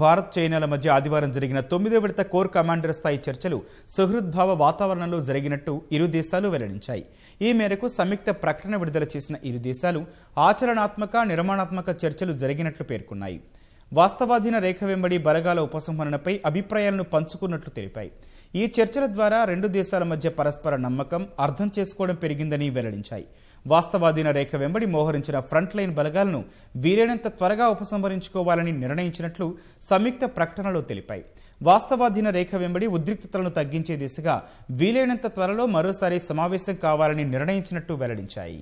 భారత్ చైనాల మధ్య ఆదివారం జరిగిన తొమ్మిదో విడత కోర్ కమాండర్ స్థాయి చర్చలు సుహృద్భావ వాతావరణంలో జరిగినట్టు ఇరు దేశాలు వెల్లడించాయి ఈ మేరకు సంయుక్త ప్రకటన విడుదల చేసిన ఇరు దేశాలు ఆచరణాత్మక నిర్మాణాత్మక చర్చలు జరిగినట్లు పేర్కొన్నాయి వాస్తవాధీన రేఖ వెంబడి బరగాల ఉపసంహరణపై అభిప్రాయాలను పంచుకున్నట్లు తెలిపాయి ఈ చర్చల ద్వారా రెండు దేశాల మధ్య పరస్పర నమ్మకం అర్థం చేసుకోవడం పెరిగిందని వెల్లడించాయి వాస్తవాధీన రేఖ వెంబడి మోహరించిన ఫ్రంట్ లైన్ బలగాలను వీలైనంత త్వరగా ఉపసంహరించుకోవాలని నిర్ణయించినట్లు సంయుక్త ప్రకటనలో తెలిపాయి వాస్తవాధీన రేఖ వెంబడి ఉద్రిక్తతలను తగ్గించే దిశగా వీలైనంత త్వరలో మరోసారి సమావేశం కావాలని నిర్ణయించినట్టు వెల్లడించాయి